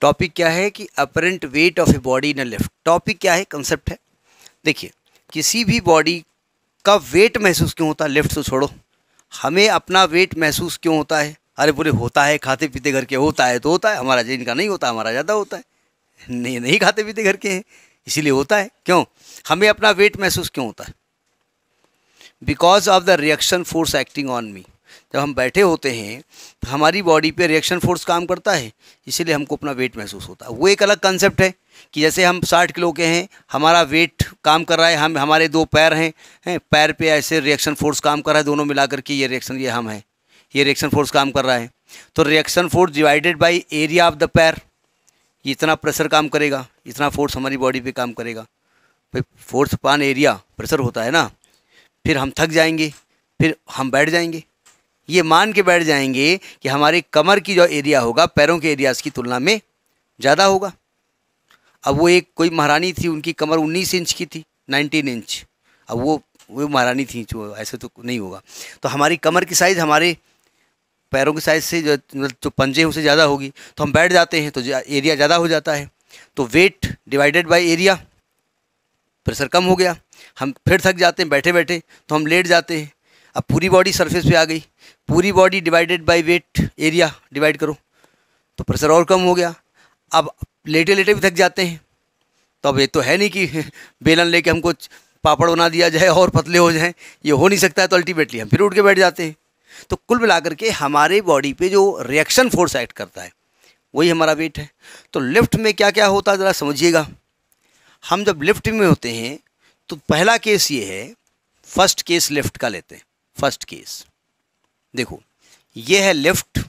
topic क्या है कि apparent weight of a body in a lift topic क्या है कंसेप्ट है देखिए किसी भी बॉडी का वेट महसूस क्यों होता है लिफ्ट तो छोड़ो हमें अपना वेट महसूस क्यों होता है अरे बोले होता है खाते पीते घर के होता है तो होता है हमारा जिनका नहीं होता हमारा ज़्यादा होता है नहीं नहीं खाते पीते घर के हैं इसीलिए होता है क्यों हमें अपना वेट महसूस क्यों होता है because of the reaction force acting on me जब हम बैठे होते हैं तो हमारी बॉडी पे रिएक्शन फोर्स काम करता है इसीलिए हमको अपना वेट महसूस होता है वो एक अलग कंसेप्ट है कि जैसे हम साठ किलो के हैं हमारा वेट काम कर रहा है हम हमारे दो पैर हैं है, पैर पे ऐसे रिएक्शन फोर्स काम कर रहा है दोनों मिला करके ये रिएक्शन ये हम हैं ये रिएक्शन फोर्स काम कर रहा है तो reaction force divided by area of the पैर इतना प्रेशर काम करेगा इतना फोर्स हमारी बॉडी पर काम करेगा फिर फोर्स पान एरिया प्रेशर होता है ना फिर हम थक जाएंगे फिर हम बैठ जाएंगे ये मान के बैठ जाएंगे कि हमारे कमर की जो एरिया होगा पैरों के एरियाज़ की तुलना में ज़्यादा होगा अब वो एक कोई महारानी थी उनकी कमर उन्नीस इंच की थी नाइनटीन इंच अब वो वो महारानी थी जो ऐसे तो नहीं होगा तो हमारी कमर की साइज़ हमारे पैरों की साइज़ से जो मतलब जो पंजे हैं उसे ज़्यादा होगी तो हम बैठ जाते हैं तो एरिया ज़्यादा हो जाता है तो weight divided by area pressure कम हो गया हम फिर थक जाते हैं बैठे बैठे तो हम लेट जाते हैं अब पूरी बॉडी सरफेस पे आ गई पूरी body divided by weight area divide करो तो प्रेशर और कम हो गया अब लेटे लेटे भी थक जाते हैं तो अब ये तो है नहीं कि बेलन लेके हमको पापड़ बना दिया जाए और पतले हो जाएं ये हो नहीं सकता है तो अल्टीमेटली हम फिर उठ के बैठ जाते हैं तो कुल मिलाकर के हमारे बॉडी पे जो रिएक्शन फोर्स एक्ट करता है वही हमारा वेट है तो लिफ्ट में क्या क्या होता है ज़रा समझिएगा हम जब लिफ्ट में होते हैं तो पहला केस ये है फर्स्ट केस लिफ्ट का लेते हैं फर्स्ट केस देखो ये है लिफ्ट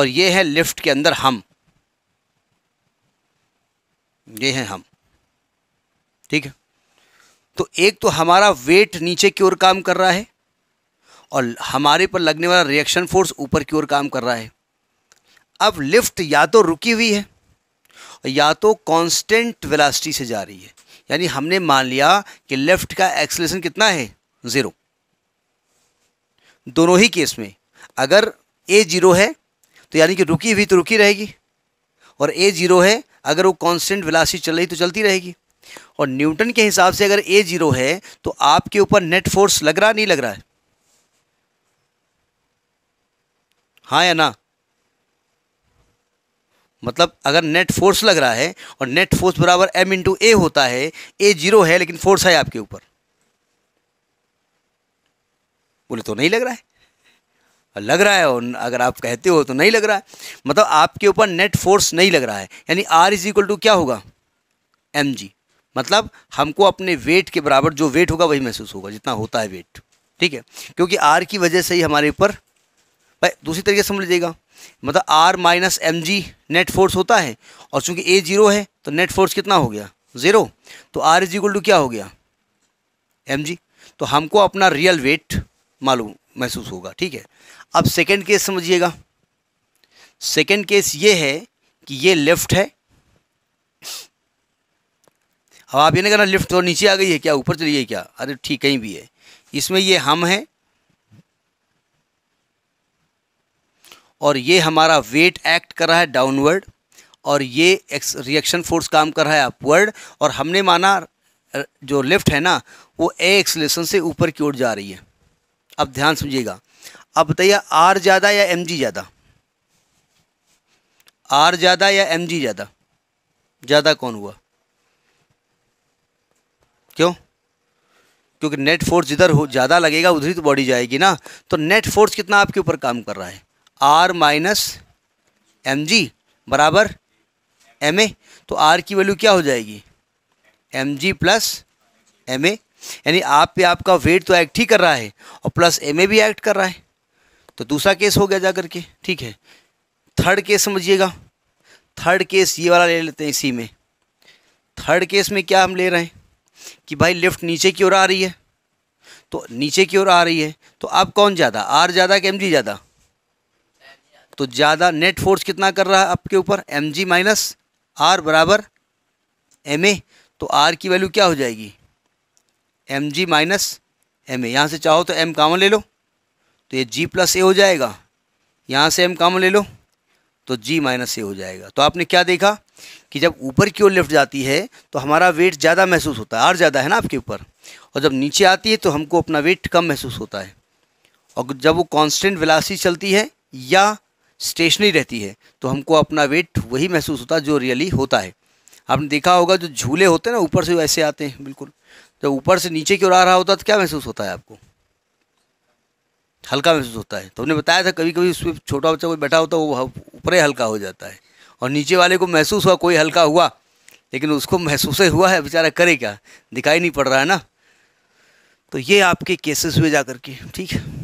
और ये है लिफ्ट के अंदर हम ये है हम ठीक है तो एक तो हमारा वेट नीचे की ओर काम कर रहा है और हमारे पर लगने वाला रिएक्शन फोर्स ऊपर की ओर काम कर रहा है अब लिफ्ट या तो रुकी हुई है या तो कांस्टेंट वेलासिटी से जा रही है यानी हमने मान लिया कि लेफ्ट का एक्सलेशन कितना है ज़ीरो दोनों ही केस में अगर ए जीरो है तो यानी कि रुकी हुई तो रुकी रहेगी और ए जीरो है अगर वो कांस्टेंट विलासी चल रही तो चलती रहेगी और न्यूटन के हिसाब से अगर ए जीरो है तो आपके ऊपर नेट फोर्स लग रहा नहीं लग रहा है हाँ या ना मतलब अगर नेट फोर्स लग रहा है और नेट फोर्स बराबर एम इंटू ए होता है ए जीरो है लेकिन फोर्स है आपके ऊपर बोले तो नहीं लग रहा है लग रहा है और अगर आप कहते हो तो नहीं लग रहा है मतलब आपके ऊपर नेट फोर्स नहीं लग रहा है यानी आर इज इक्वल टू क्या होगा एम जी मतलब हमको अपने वेट के बराबर जो वेट होगा वही महसूस होगा जितना होता है वेट ठीक है क्योंकि आर की वजह से ही हमारे ऊपर दूसरी तरीके से समझ लीजिएगा मतलब R minus M G net force होता है और चूंकि ए जीरो है तो नेट फोर्स कितना हो गया ज़ीरो तो आर इज इक्वल टू क्या हो गया एम जी तो हमको अपना रियल वेट मालूम महसूस होगा ठीक है अब सेकेंड केस समझिएगा सेकेंड केस ये है कि ये लेफ्ट है अब आप ये नहीं कहना लिफ्ट तो नीचे आ गई है क्या ऊपर चली गई क्या अरे ठीक कहीं भी है इसमें ये हम हैं और ये हमारा वेट एक्ट कर रहा है डाउनवर्ड और ये एक्स रिएक्शन फोर्स काम कर रहा है अपवर्ड और हमने माना जो लिफ्ट है ना वो ए एक्सलेशन से ऊपर की ओर जा रही है अब ध्यान समझिएगा अब बताइए आर ज़्यादा या एम जी ज़्यादा आर ज़्यादा या एम जी ज़्यादा ज़्यादा कौन हुआ क्यों क्योंकि नेट फोर्स जिधर हो ज़्यादा लगेगा उधर ही तो बॉडी जाएगी ना तो नेट फोर्स कितना आपके ऊपर काम कर रहा है आर माइनस एम जी बराबर एम ए तो आर की वैल्यू क्या हो जाएगी M G plus M A यानी आप पे आपका वेट तो एक्ट ही कर रहा है और प्लस एम ए भी एक्ट कर रहा है तो दूसरा केस हो गया जा करके ठीक है थर्ड केस समझिएगा थर्ड केस ये वाला ले लेते हैं इसी में थर्ड केस में क्या हम ले रहे हैं कि भाई लिफ्ट नीचे की ओर आ रही है तो नीचे की ओर आ रही है तो आप कौन ज़्यादा आर ज़्यादा कि एम जी ज़्यादा तो ज़्यादा नेट फोर्स कितना कर रहा है आपके ऊपर एम जी माइनस आर बराबर एम ए तो आर की वैल्यू क्या हो जाएगी M G minus M A यहाँ से चाहो तो एम कामन ले लो तो ये जी प्लस ए हो जाएगा यहाँ से एम कामन ले लो तो जी माइनस ए हो जाएगा तो आपने क्या देखा कि जब ऊपर की ओर लिफ्ट जाती है तो हमारा वेट ज़्यादा महसूस होता है आर ज़्यादा है ना आपके ऊपर और जब नीचे आती है तो हमको अपना वेट कम महसूस होता है और जब वो कांस्टेंट वेलासी चलती है या स्टेशनरी रहती है तो हमको अपना वेट वही महसूस होता है जो रियली होता है आपने देखा होगा जो झूले होते हैं ना ऊपर से वैसे आते हैं बिल्कुल जब ऊपर से नीचे की ओर आ रहा होता है तो क्या महसूस होता है आपको हल्का महसूस होता है तो हमने बताया था कभी कभी उसमें छोटा बच्चा कोई बैठा होता है वो ऊपर ही हल्का हो जाता है और नीचे वाले को महसूस हुआ कोई हल्का हुआ लेकिन उसको महसूस हुआ है बेचारा करे क्या दिखाई नहीं पड़ रहा है ना तो ये आपके केसेस हुए जा कर के ठीक है